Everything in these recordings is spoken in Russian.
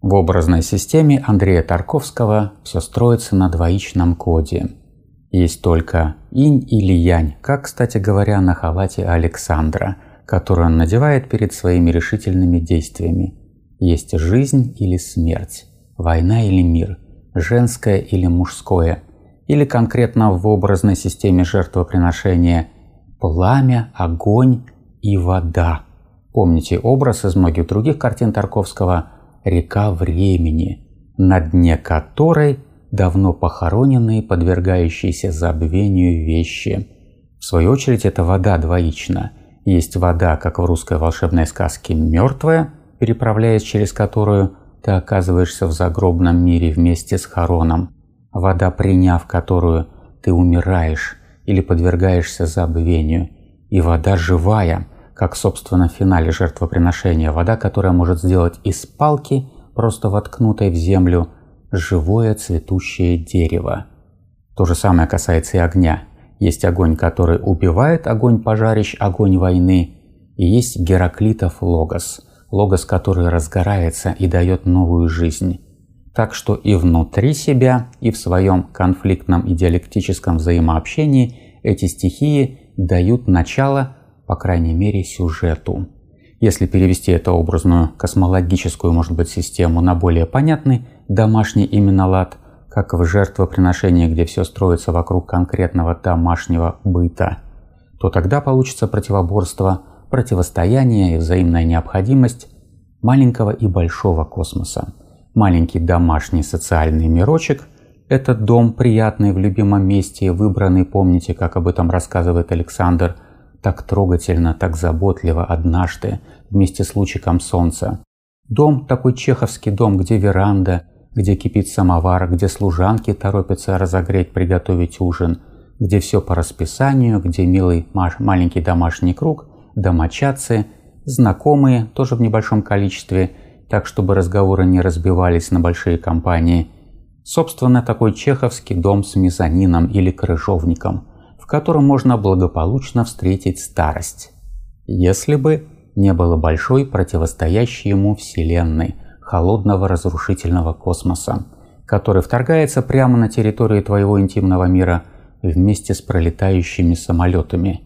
В образной системе Андрея Тарковского все строится на двоичном коде. Есть только инь или янь, как, кстати говоря, на халате Александра, который он надевает перед своими решительными действиями. Есть жизнь или смерть, война или мир женское или мужское, или конкретно в образной системе жертвоприношения пламя, огонь и вода. Помните образ из многих других картин Тарковского «Река времени», на дне которой давно похороненные, подвергающиеся забвению вещи. В свою очередь, эта вода двоична. Есть вода, как в русской волшебной сказке, мертвая, переправляясь через которую – ты оказываешься в загробном мире вместе с Хароном, вода, приняв которую ты умираешь или подвергаешься забвению, и вода живая, как, собственно, в финале жертвоприношения, вода, которая может сделать из палки, просто воткнутой в землю, живое цветущее дерево. То же самое касается и огня. Есть огонь, который убивает огонь пожарищ, огонь войны, и есть Гераклитов Логос – логос, который разгорается и дает новую жизнь. Так что и внутри себя, и в своем конфликтном и диалектическом взаимообщении эти стихии дают начало, по крайней мере, сюжету. Если перевести эту образную космологическую, может быть, систему на более понятный домашний именно лад, как в жертвоприношении, где все строится вокруг конкретного домашнего быта, то тогда получится противоборство – противостояние и взаимная необходимость маленького и большого космоса. Маленький домашний социальный мирочек – это дом, приятный в любимом месте, выбранный, помните, как об этом рассказывает Александр, так трогательно, так заботливо однажды, вместе с лучиком солнца. Дом – такой чеховский дом, где веранда, где кипит самовар, где служанки торопятся разогреть, приготовить ужин, где все по расписанию, где милый маленький домашний круг – домочадцы, знакомые тоже в небольшом количестве, так чтобы разговоры не разбивались на большие компании. Собственно, такой чеховский дом с мезонином или крыжовником, в котором можно благополучно встретить старость. Если бы не было большой противостоящей ему вселенной, холодного разрушительного космоса, который вторгается прямо на территорию твоего интимного мира вместе с пролетающими самолетами –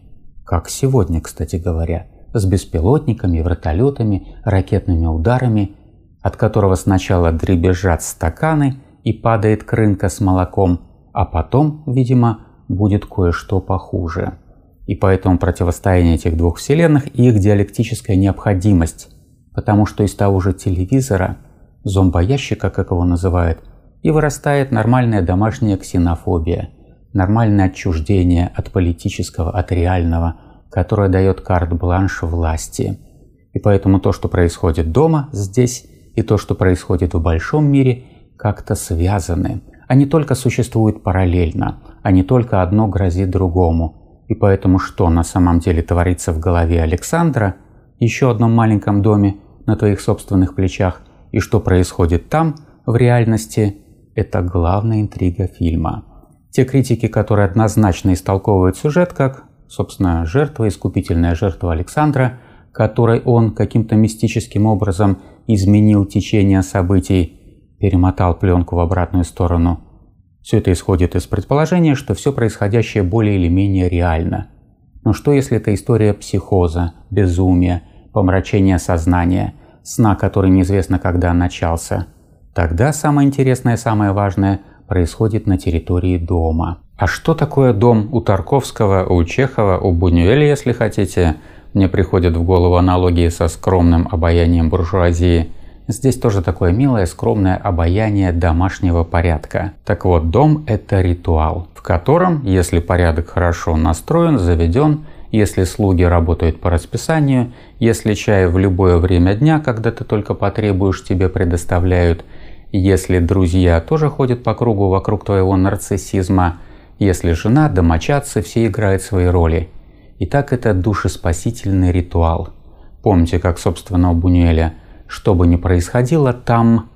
как сегодня, кстати говоря, с беспилотниками, вертолетами, ракетными ударами, от которого сначала дребезжат стаканы и падает крынка с молоком, а потом, видимо, будет кое-что похуже. И поэтому противостояние этих двух вселенных и их диалектическая необходимость, потому что из того же телевизора, зомбоящика, как его называют, и вырастает нормальная домашняя ксенофобия – нормальное отчуждение от политического, от реального, которое дает карт-бланш власти. И поэтому то, что происходит дома, здесь, и то, что происходит в большом мире, как-то связаны. Они только существуют параллельно, а не только одно грозит другому. И поэтому что на самом деле творится в голове Александра, еще одном маленьком доме на твоих собственных плечах, и что происходит там, в реальности, это главная интрига фильма – те критики, которые однозначно истолковывают сюжет как, собственно, жертва, искупительная жертва Александра, которой он каким-то мистическим образом изменил течение событий, перемотал пленку в обратную сторону. Все это исходит из предположения, что все происходящее более или менее реально. Но что если это история психоза, безумия, помрачения сознания, сна, который неизвестно когда начался? Тогда самое интересное самое важное – происходит на территории дома. А что такое дом у Тарковского, у Чехова, у Бунюэля, если хотите? Мне приходят в голову аналогии со скромным обаянием буржуазии. Здесь тоже такое милое, скромное обаяние домашнего порядка. Так вот, дом – это ритуал, в котором, если порядок хорошо настроен, заведен, если слуги работают по расписанию, если чай в любое время дня, когда ты только потребуешь, тебе предоставляют – если друзья тоже ходят по кругу вокруг твоего нарциссизма, если жена, домочадцы, все играют свои роли. И так это душеспасительный ритуал. Помните, как, собственного у Бунюэля, что бы ни происходило там,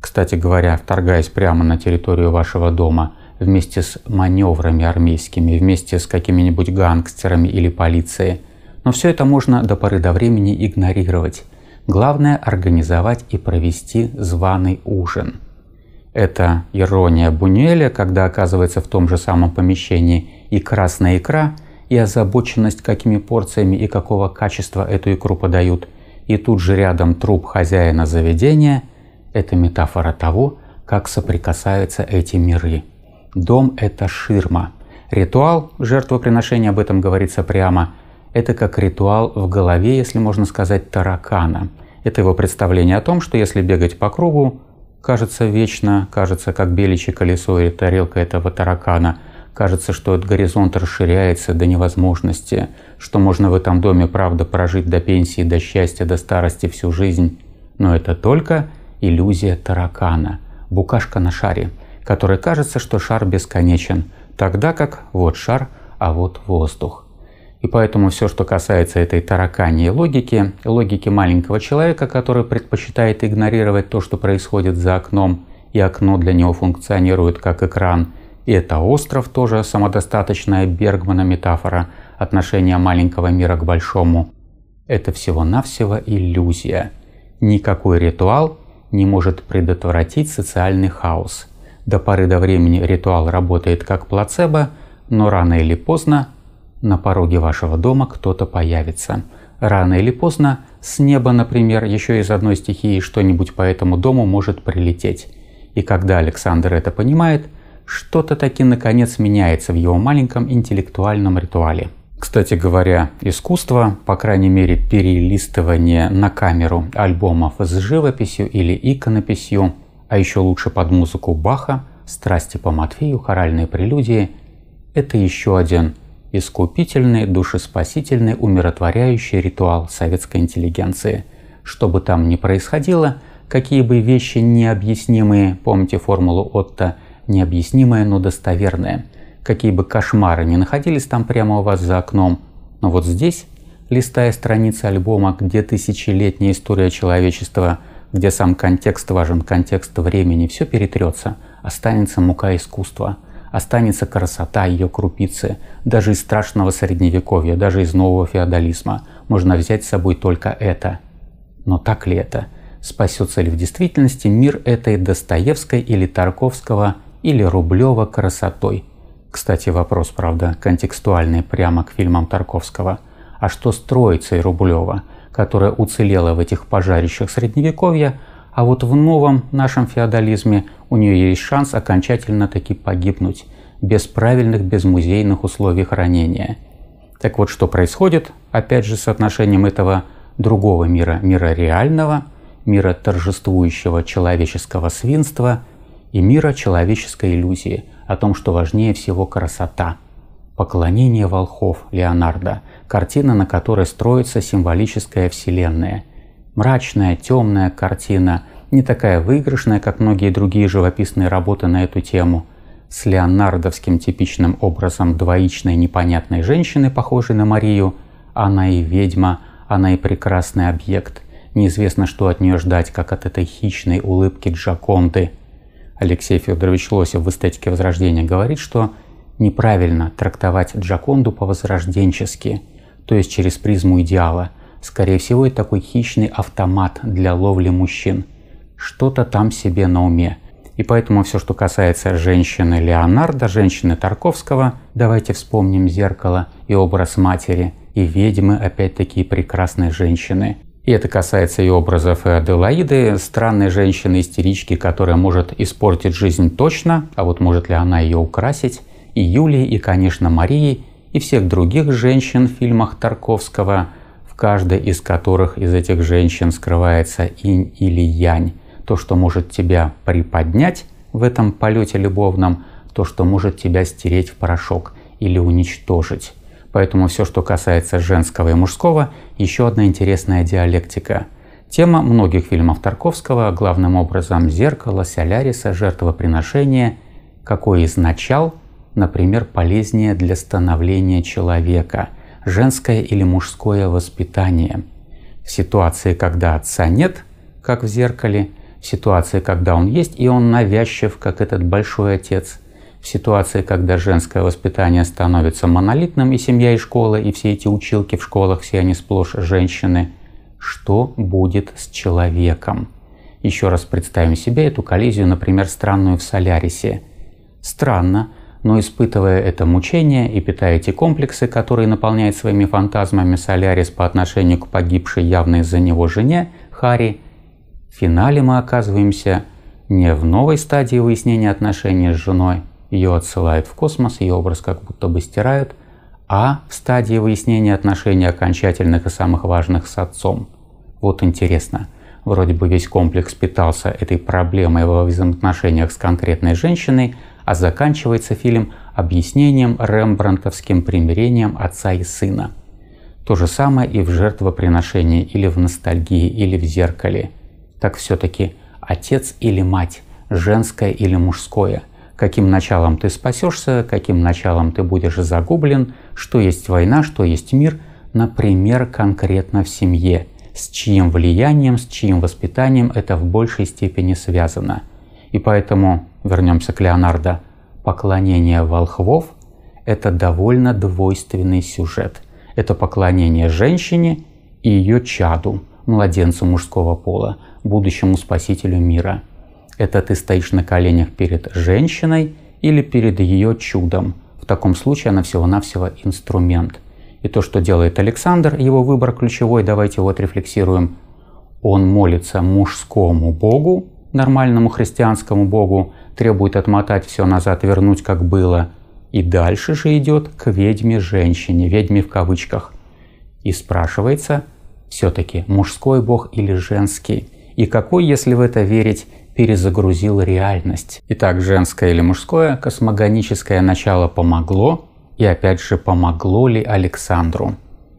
кстати говоря, вторгаясь прямо на территорию вашего дома, вместе с маневрами армейскими, вместе с какими-нибудь гангстерами или полицией. Но все это можно до поры до времени игнорировать. Главное – организовать и провести званый ужин. Это ирония Бунюэля, когда оказывается в том же самом помещении и красная икра, и озабоченность, какими порциями и какого качества эту икру подают, и тут же рядом труп хозяина заведения – это метафора того, как соприкасаются эти миры. Дом – это ширма. Ритуал жертвоприношения, об этом говорится прямо – это как ритуал в голове, если можно сказать, таракана. Это его представление о том, что если бегать по кругу, кажется вечно, кажется, как беличье колесо или тарелка этого таракана, кажется, что этот горизонт расширяется до невозможности, что можно в этом доме, правда, прожить до пенсии, до счастья, до старости всю жизнь. Но это только иллюзия таракана, букашка на шаре, который кажется, что шар бесконечен, тогда как вот шар, а вот воздух. И поэтому все, что касается этой тараканьей логики, логики маленького человека, который предпочитает игнорировать то, что происходит за окном, и окно для него функционирует как экран, и это остров тоже самодостаточная Бергмана метафора отношения маленького мира к большому. Это всего-навсего иллюзия. Никакой ритуал не может предотвратить социальный хаос. До поры до времени ритуал работает как плацебо, но рано или поздно на пороге вашего дома кто-то появится. Рано или поздно, с неба, например, еще из одной стихии что-нибудь по этому дому может прилететь. И когда Александр это понимает, что-то таки наконец меняется в его маленьком интеллектуальном ритуале. Кстати говоря, искусство, по крайней мере перелистывание на камеру альбомов с живописью или иконописью, а еще лучше под музыку Баха, страсти по Матфею, хоральные прелюдии – это еще один искупительный, душеспасительный, умиротворяющий ритуал советской интеллигенции. Что бы там ни происходило, какие бы вещи необъяснимые, помните формулу Отто, необъяснимое, но достоверное, какие бы кошмары ни находились там прямо у вас за окном, но вот здесь, листая страницы альбома, где тысячелетняя история человечества, где сам контекст важен, контекст времени, все перетрется, останется мука искусства – останется красота ее крупицы. Даже из страшного средневековья, даже из нового феодализма можно взять с собой только это. Но так ли это? Спасется ли в действительности мир этой Достоевской или Тарковского или Рублева красотой? Кстати, вопрос, правда, контекстуальный прямо к фильмам Тарковского. А что с Троицей Рублева, которая уцелела в этих пожарищах Средневековья, а вот в новом нашем феодализме у нее есть шанс окончательно таки погибнуть, без правильных, без музейных условий хранения. Так вот, что происходит, опять же, с отношением этого другого мира, мира реального, мира торжествующего человеческого свинства и мира человеческой иллюзии, о том, что важнее всего красота. «Поклонение волхов» Леонардо, картина, на которой строится символическая вселенная – Мрачная, темная картина, не такая выигрышная, как многие другие живописные работы на эту тему, с леонардовским типичным образом двоичной непонятной женщины, похожей на Марию, она и ведьма, она и прекрасный объект. Неизвестно, что от нее ждать, как от этой хищной улыбки Джаконды. Алексей Федорович Лосев в «Эстетике Возрождения» говорит, что неправильно трактовать Джаконду по-возрожденчески, то есть через призму идеала – Скорее всего, это такой хищный автомат для ловли мужчин. Что-то там себе на уме. И поэтому все, что касается женщины Леонардо, женщины Тарковского, давайте вспомним зеркало и образ матери, и ведьмы опять-таки прекрасной женщины. И это касается и образов Аделаиды, странной женщины-истерички, которая может испортить жизнь точно, а вот может ли она ее украсить, и Юлии, и, конечно, Марии, и всех других женщин в фильмах Тарковского – каждой из которых из этих женщин скрывается инь или янь, то, что может тебя приподнять в этом полете любовном, то, что может тебя стереть в порошок или уничтожить. Поэтому все, что касается женского и мужского, еще одна интересная диалектика. Тема многих фильмов Тарковского, главным образом «Зеркало», «Соляриса», «Жертвоприношение», какой из начал, например, полезнее для становления человека – женское или мужское воспитание. В ситуации, когда отца нет, как в зеркале, в ситуации, когда он есть, и он навязчив, как этот большой отец, в ситуации, когда женское воспитание становится монолитным, и семья, и школа, и все эти училки в школах, все они сплошь женщины, что будет с человеком? Еще раз представим себе эту коллизию, например, странную в Солярисе. Странно, но испытывая это мучение и питая эти комплексы, которые наполняет своими фантазмами Солярис по отношению к погибшей явно из-за него жене, Хари, в финале мы оказываемся не в новой стадии выяснения отношений с женой, ее отсылают в космос, ее образ как будто бы стирают, а в стадии выяснения отношений окончательных и самых важных с отцом. Вот интересно, вроде бы весь комплекс питался этой проблемой во взаимоотношениях с конкретной женщиной, а заканчивается фильм объяснением рембрандтовским примирением отца и сына. То же самое и в жертвоприношении, или в ностальгии, или в зеркале. Так все-таки отец или мать, женское или мужское, каким началом ты спасешься, каким началом ты будешь загублен, что есть война, что есть мир, например, конкретно в семье, с чьим влиянием, с чьим воспитанием это в большей степени связано. И поэтому вернемся к Леонардо, поклонение волхвов – это довольно двойственный сюжет. Это поклонение женщине и ее чаду, младенцу мужского пола, будущему спасителю мира. Это ты стоишь на коленях перед женщиной или перед ее чудом. В таком случае она всего-навсего инструмент. И то, что делает Александр, его выбор ключевой, давайте вот рефлексируем. Он молится мужскому богу, нормальному христианскому богу, требует отмотать все назад, вернуть как было. И дальше же идет к ведьме-женщине, ведьме в кавычках. И спрашивается, все-таки мужской бог или женский? И какой, если в это верить, перезагрузил реальность? Итак, женское или мужское космогоническое начало помогло, и опять же, помогло ли Александру?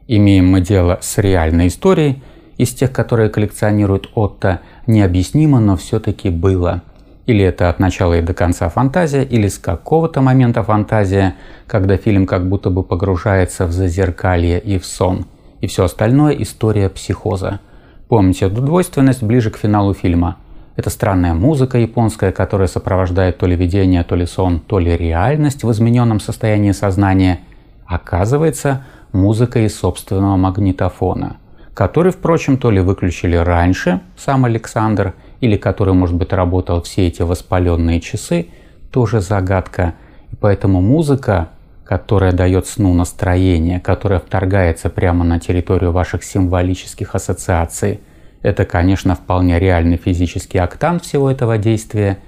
Имеем мы дело с реальной историей, из тех, которые коллекционирует Отто, необъяснимо, но все-таки было – или это от начала и до конца фантазия, или с какого-то момента фантазия, когда фильм как будто бы погружается в зазеркалье и в сон. И все остальное – история психоза. Помните эту двойственность ближе к финалу фильма. Это странная музыка японская, которая сопровождает то ли видение, то ли сон, то ли реальность в измененном состоянии сознания. Оказывается, музыка из собственного магнитофона, который, впрочем, то ли выключили раньше, сам Александр – или который, может быть, работал все эти воспаленные часы, тоже загадка. И поэтому музыка, которая дает сну настроение, которая вторгается прямо на территорию ваших символических ассоциаций, это, конечно, вполне реальный физический октан всего этого действия,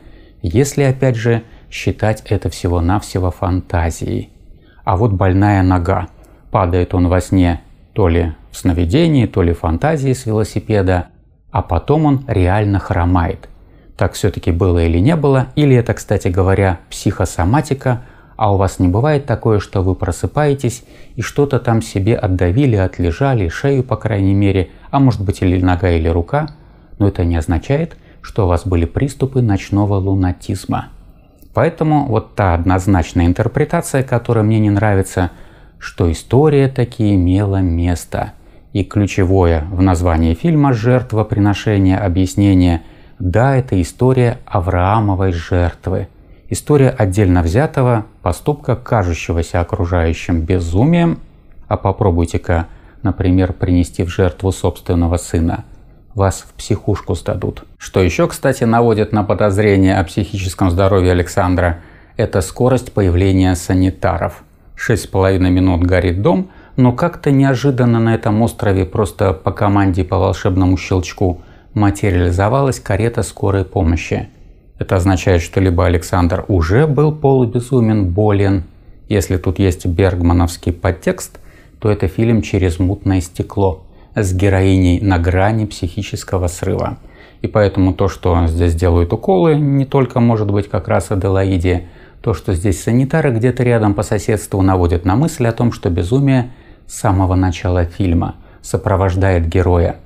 если, опять же, считать это всего-навсего фантазией. А вот больная нога. Падает он во сне то ли в сновидении, то ли фантазии с велосипеда а потом он реально хромает. Так все-таки было или не было, или это, кстати говоря, психосоматика, а у вас не бывает такое, что вы просыпаетесь и что-то там себе отдавили, отлежали, шею, по крайней мере, а может быть или нога, или рука, но это не означает, что у вас были приступы ночного лунатизма. Поэтому вот та однозначная интерпретация, которая мне не нравится, что история таки имела место – и ключевое в названии фильма «Жертвоприношение объяснение» – да, это история Авраамовой жертвы. История отдельно взятого поступка, кажущегося окружающим безумием, а попробуйте-ка, например, принести в жертву собственного сына. Вас в психушку сдадут. Что еще, кстати, наводит на подозрение о психическом здоровье Александра – это скорость появления санитаров. Шесть с половиной минут горит дом – но как-то неожиданно на этом острове, просто по команде по волшебному щелчку, материализовалась карета скорой помощи. Это означает, что либо Александр уже был полубезумен, болен, если тут есть бергмановский подтекст, то это фильм «Через мутное стекло» с героиней на грани психического срыва. И поэтому то, что здесь делают уколы, не только может быть как раз Аделаиде, то, что здесь санитары где-то рядом по соседству наводят на мысль о том, что безумие – с самого начала фильма, сопровождает героя.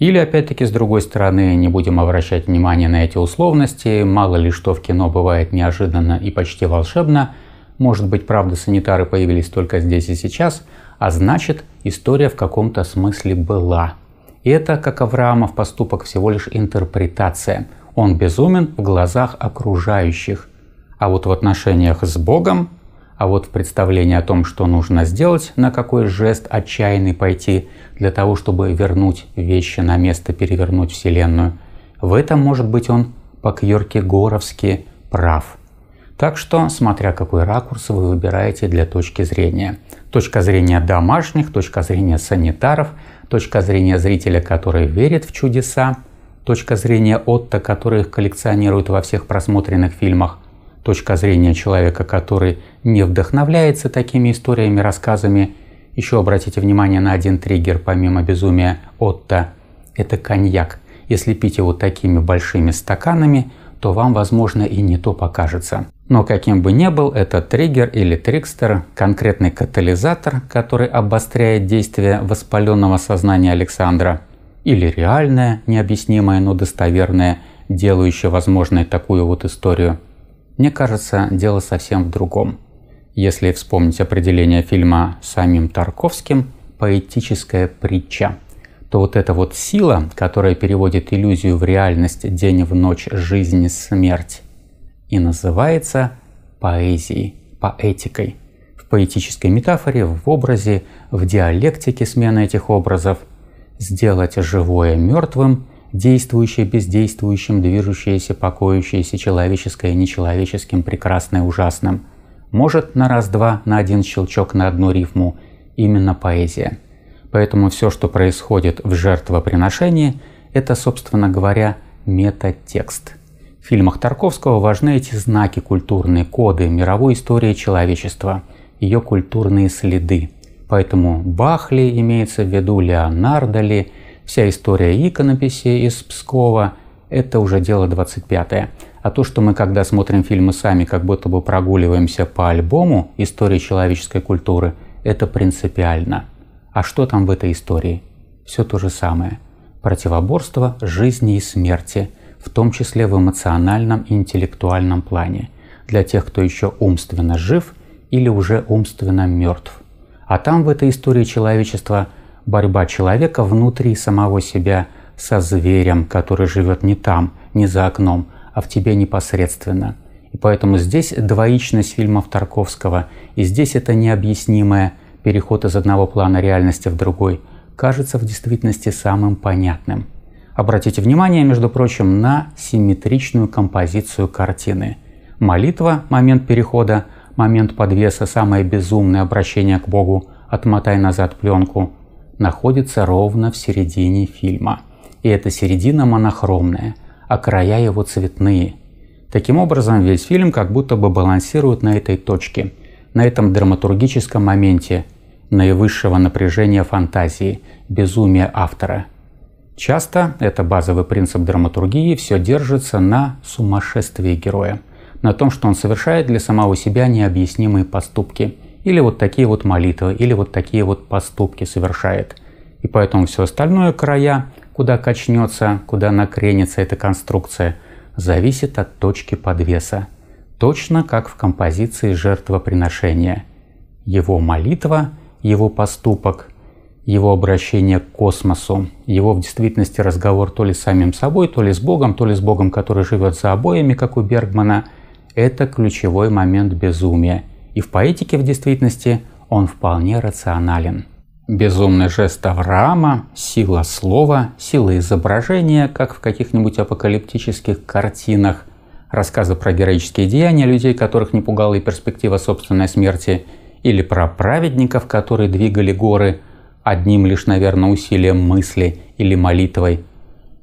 Или опять-таки с другой стороны, не будем обращать внимания на эти условности, мало ли что в кино бывает неожиданно и почти волшебно, может быть правда санитары появились только здесь и сейчас, а значит история в каком-то смысле была. И это, как Авраамов поступок, всего лишь интерпретация. Он безумен в глазах окружающих. А вот в отношениях с Богом а вот в представлении о том, что нужно сделать, на какой жест отчаянный пойти для того, чтобы вернуть вещи на место, перевернуть Вселенную, в этом, может быть, он по-кьеркегоровски прав. Так что, смотря какой ракурс вы выбираете для точки зрения. Точка зрения домашних, точка зрения санитаров, точка зрения зрителя, который верит в чудеса, точка зрения Отто, который их коллекционирует во всех просмотренных фильмах – Точка зрения человека, который не вдохновляется такими историями, рассказами. Еще обратите внимание на один триггер, помимо безумия Отто. Это коньяк. Если пить его такими большими стаканами, то вам, возможно, и не то покажется. Но каким бы ни был этот триггер или трикстер, конкретный катализатор, который обостряет действие воспаленного сознания Александра, или реальное, необъяснимое, но достоверное, делающее возможной такую вот историю – мне кажется, дело совсем в другом. Если вспомнить определение фильма самим Тарковским «Поэтическая притча», то вот эта вот сила, которая переводит иллюзию в реальность день в ночь, жизнь и смерть, и называется поэзией, поэтикой. В поэтической метафоре, в образе, в диалектике смены этих образов – сделать живое мертвым действующее бездействующим, движущееся, покоящееся, человеческое нечеловеческим, прекрасное ужасным. Может на раз-два, на один щелчок, на одну рифму. Именно поэзия. Поэтому все, что происходит в жертвоприношении, это, собственно говоря, метатекст. В фильмах Тарковского важны эти знаки, культурные коды, мировой истории человечества, ее культурные следы. Поэтому Бахли имеется в виду, Леонардо ли, Вся история иконописи из Пскова – это уже дело 25 -е. А то, что мы, когда смотрим фильмы сами, как будто бы прогуливаемся по альбому истории человеческой культуры, это принципиально. А что там в этой истории? Все то же самое. Противоборство жизни и смерти, в том числе в эмоциональном и интеллектуальном плане, для тех, кто еще умственно жив или уже умственно мертв. А там в этой истории человечества борьба человека внутри самого себя со зверем, который живет не там, не за окном, а в тебе непосредственно. И поэтому здесь двоичность фильмов Тарковского, и здесь это необъяснимое переход из одного плана реальности в другой кажется в действительности самым понятным. Обратите внимание, между прочим, на симметричную композицию картины. Молитва – момент перехода, момент подвеса, самое безумное обращение к Богу, отмотай назад пленку, находится ровно в середине фильма. И эта середина монохромная, а края его цветные. Таким образом, весь фильм как будто бы балансирует на этой точке, на этом драматургическом моменте наивысшего напряжения фантазии, безумия автора. Часто, это базовый принцип драматургии, все держится на сумасшествии героя, на том, что он совершает для самого себя необъяснимые поступки – или вот такие вот молитвы, или вот такие вот поступки совершает. И поэтому все остальное края, куда качнется, куда накренится эта конструкция, зависит от точки подвеса. Точно как в композиции жертвоприношения. Его молитва, его поступок, его обращение к космосу, его в действительности разговор то ли с самим собой, то ли с Богом, то ли с Богом, который живет за обоями, как у Бергмана, это ключевой момент безумия – и в поэтике в действительности он вполне рационален. Безумный жест Авраама, сила слова, сила изображения, как в каких-нибудь апокалиптических картинах, рассказы про героические деяния людей, которых не пугала и перспектива собственной смерти, или про праведников, которые двигали горы одним лишь, наверное, усилием мысли или молитвой.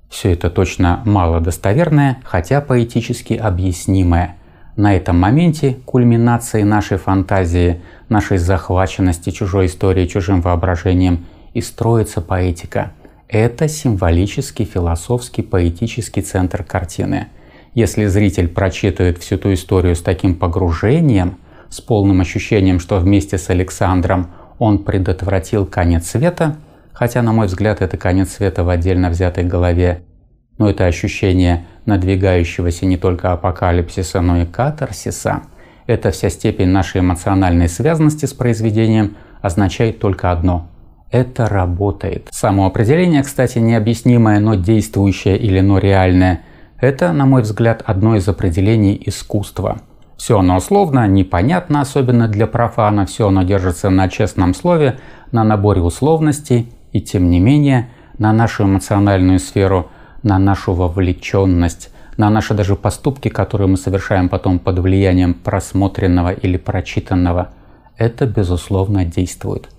Все это точно мало достоверное, хотя поэтически объяснимое – на этом моменте кульминации нашей фантазии, нашей захваченности чужой историей, чужим воображением и строится поэтика. Это символический, философский, поэтический центр картины. Если зритель прочитывает всю ту историю с таким погружением, с полным ощущением, что вместе с Александром он предотвратил конец света, хотя, на мой взгляд, это конец света в отдельно взятой голове, но это ощущение – надвигающегося не только апокалипсиса, но и катарсиса, эта вся степень нашей эмоциональной связанности с произведением означает только одно – это работает. Само определение, кстати, необъяснимое, но действующее или но реальное – это, на мой взгляд, одно из определений искусства. Все оно условно, непонятно, особенно для профана, все оно держится на честном слове, на наборе условностей, и тем не менее, на нашу эмоциональную сферу – на нашу вовлеченность, на наши даже поступки, которые мы совершаем потом под влиянием просмотренного или прочитанного, это, безусловно, действует.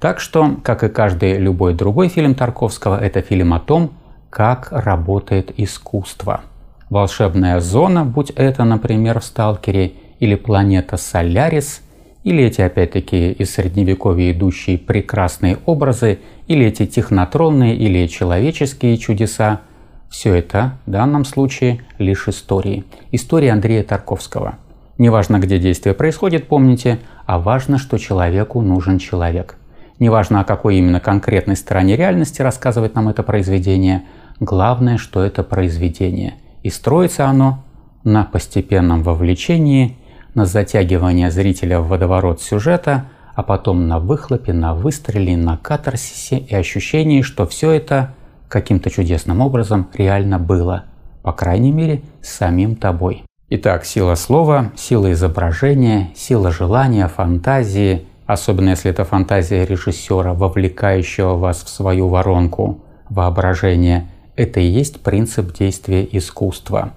Так что, как и каждый любой другой фильм Тарковского, это фильм о том, как работает искусство. «Волшебная зона», будь это, например, в «Сталкере», или «Планета Солярис», или эти, опять-таки, из Средневековья идущие прекрасные образы, или эти технотронные или человеческие чудеса – все это в данном случае лишь истории. история Андрея Тарковского. Неважно, где действие происходит, помните, а важно, что человеку нужен человек. Неважно, о какой именно конкретной стороне реальности рассказывает нам это произведение, главное, что это произведение. И строится оно на постепенном вовлечении, на затягивании зрителя в водоворот сюжета, а потом на выхлопе, на выстреле, на катарсисе и ощущении, что все это – каким-то чудесным образом реально было, по крайней мере, с самим тобой. Итак, сила слова, сила изображения, сила желания, фантазии, особенно если это фантазия режиссера, вовлекающего вас в свою воронку, воображение – это и есть принцип действия искусства.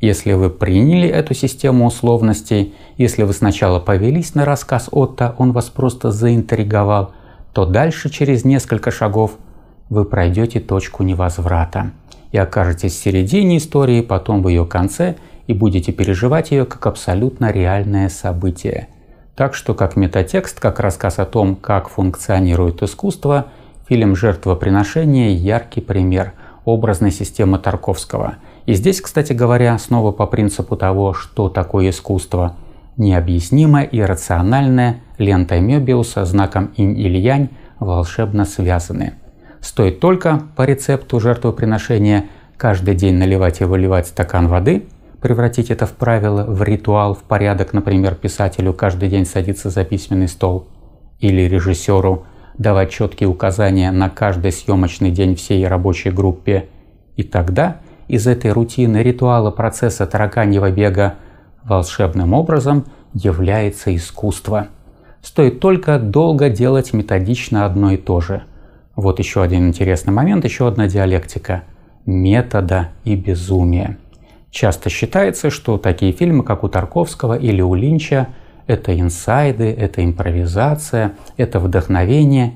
Если вы приняли эту систему условностей, если вы сначала повелись на рассказ Отто, он вас просто заинтриговал, то дальше через несколько шагов – вы пройдете точку невозврата и окажетесь в середине истории, потом в ее конце и будете переживать ее как абсолютно реальное событие. Так что как метатекст, как рассказ о том, как функционирует искусство, фильм «Жертвоприношение» – яркий пример образной системы Тарковского. И здесь, кстати говоря, снова по принципу того, что такое искусство – необъяснимое и рациональное, лента Мёбиуса знаком инь или янь волшебно связаны – стоит только по рецепту жертвоприношения каждый день наливать и выливать стакан воды, превратить это в правило, в ритуал, в порядок, например, писателю каждый день садиться за письменный стол или режиссеру давать четкие указания на каждый съемочный день всей рабочей группе. И тогда из этой рутины ритуала процесса тараканьего бега волшебным образом является искусство. Стоит только долго делать методично одно и то же – вот еще один интересный момент, еще одна диалектика – метода и безумия. Часто считается, что такие фильмы, как у Тарковского или у Линча, это инсайды, это импровизация, это вдохновение.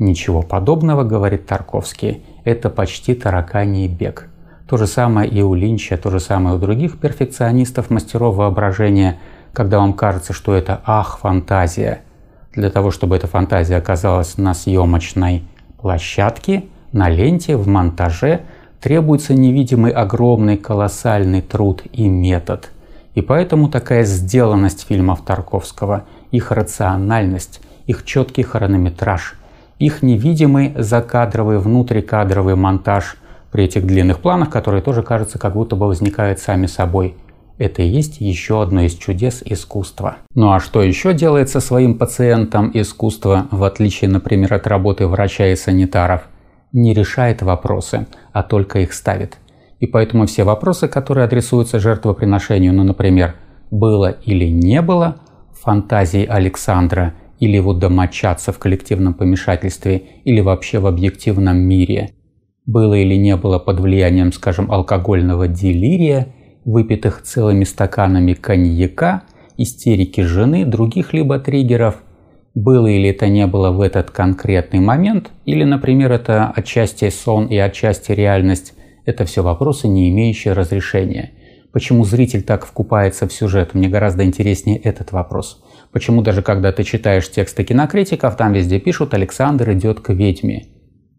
Ничего подобного, говорит Тарковский, это почти тараканий бег. То же самое и у Линча, то же самое и у других перфекционистов, мастеров воображения, когда вам кажется, что это ах, фантазия. Для того, чтобы эта фантазия оказалась на съемочной площадки, на ленте, в монтаже требуется невидимый огромный колоссальный труд и метод. И поэтому такая сделанность фильмов Тарковского, их рациональность, их четкий хронометраж, их невидимый закадровый, внутрикадровый монтаж при этих длинных планах, которые тоже, кажется, как будто бы возникают сами собой – это и есть еще одно из чудес искусства. Ну а что еще делает со своим пациентом искусство, в отличие, например, от работы врача и санитаров? Не решает вопросы, а только их ставит. И поэтому все вопросы, которые адресуются жертвоприношению, ну, например, «было или не было», фантазии Александра или его домочадца в коллективном помешательстве или вообще в объективном мире, было или не было под влиянием, скажем, алкогольного делирия – выпитых целыми стаканами коньяка, истерики жены, других либо триггеров. Было или это не было в этот конкретный момент, или, например, это отчасти сон и отчасти реальность, это все вопросы, не имеющие разрешения. Почему зритель так вкупается в сюжет? Мне гораздо интереснее этот вопрос. Почему даже когда ты читаешь тексты кинокритиков, там везде пишут «Александр идет к ведьме».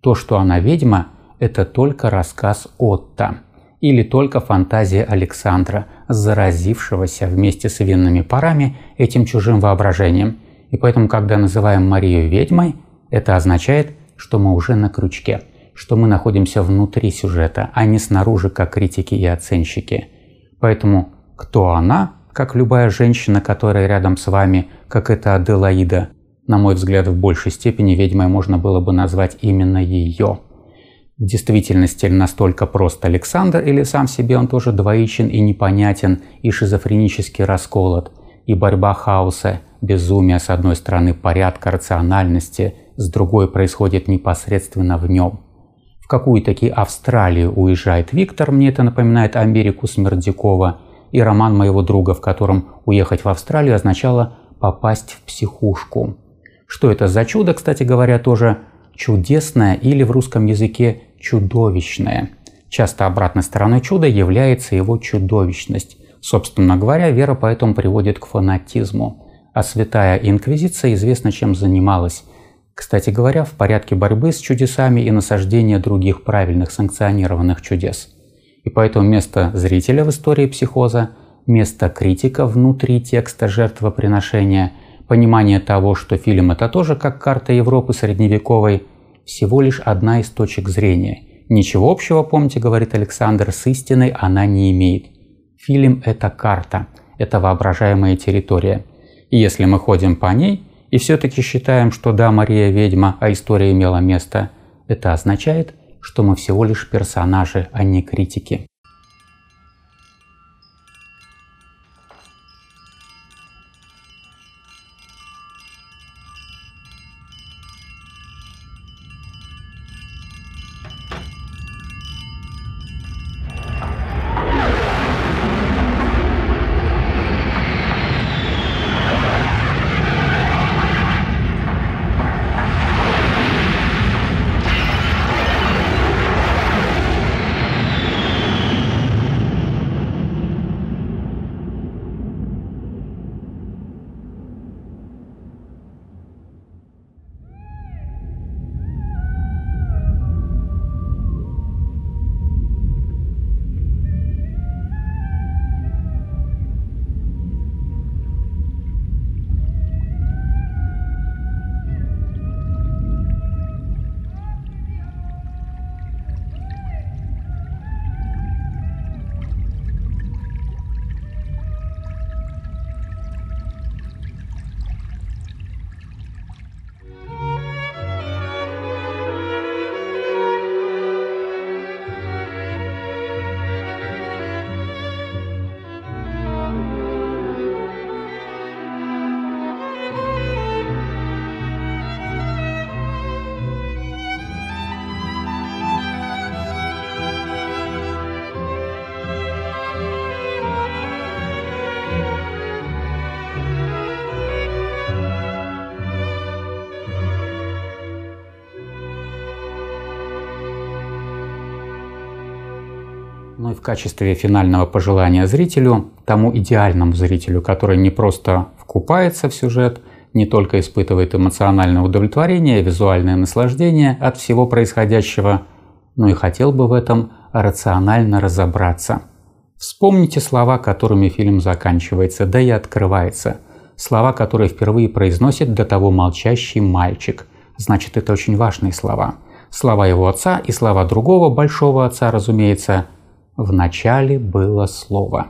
То, что она ведьма, это только рассказ Отто или только фантазия Александра, заразившегося вместе с винными парами этим чужим воображением. И поэтому, когда называем Марию ведьмой, это означает, что мы уже на крючке, что мы находимся внутри сюжета, а не снаружи, как критики и оценщики. Поэтому кто она, как любая женщина, которая рядом с вами, как это Аделаида, на мой взгляд, в большей степени ведьмой можно было бы назвать именно ее – в действительности настолько прост Александр или сам себе он тоже двоичен и непонятен, и шизофренический расколот, и борьба хаоса, безумия с одной стороны, порядка, рациональности, с другой происходит непосредственно в нем. В какую-таки Австралию уезжает Виктор, мне это напоминает Америку Смердякова, и роман моего друга, в котором уехать в Австралию означало попасть в психушку. Что это за чудо, кстати говоря, тоже чудесное или в русском языке чудовищное. Часто обратной стороной чуда является его чудовищность. Собственно говоря, вера поэтому приводит к фанатизму. А святая инквизиция известна чем занималась. Кстати говоря, в порядке борьбы с чудесами и насаждения других правильных санкционированных чудес. И поэтому место зрителя в истории психоза, место критика внутри текста жертвоприношения – понимание того, что фильм это тоже как карта Европы средневековой, всего лишь одна из точек зрения. Ничего общего, помните, говорит Александр, с истиной она не имеет. Фильм – это карта, это воображаемая территория. И если мы ходим по ней и все-таки считаем, что да, Мария ведьма, а история имела место, это означает, что мы всего лишь персонажи, а не критики. в качестве финального пожелания зрителю, тому идеальному зрителю, который не просто вкупается в сюжет, не только испытывает эмоциональное удовлетворение, визуальное наслаждение от всего происходящего, но и хотел бы в этом рационально разобраться. Вспомните слова, которыми фильм заканчивается, да и открывается. Слова, которые впервые произносит до того молчащий мальчик. Значит, это очень важные слова. Слова его отца и слова другого большого отца, разумеется, в начале было слово.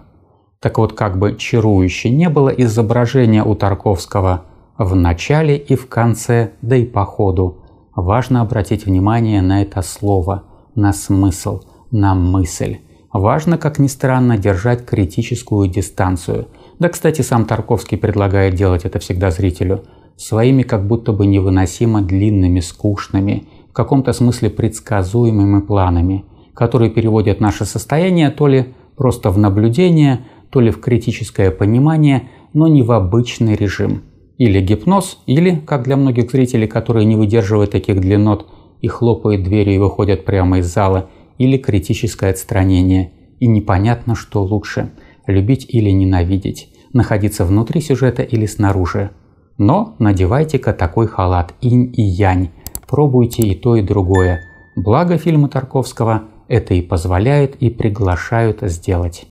Так вот, как бы чарующе не было изображение у Тарковского в начале и в конце, да и по ходу, важно обратить внимание на это слово, на смысл, на мысль. Важно, как ни странно, держать критическую дистанцию. Да, кстати, сам Тарковский предлагает делать это всегда зрителю. Своими как будто бы невыносимо длинными, скучными, в каком-то смысле предсказуемыми планами – которые переводят наше состояние то ли просто в наблюдение, то ли в критическое понимание, но не в обычный режим. Или гипноз, или, как для многих зрителей, которые не выдерживают таких длинот и хлопают дверью и выходят прямо из зала, или критическое отстранение. И непонятно, что лучше – любить или ненавидеть, находиться внутри сюжета или снаружи. Но надевайте-ка такой халат инь и янь, пробуйте и то, и другое. Благо фильмы Тарковского – это и позволяют и приглашают сделать.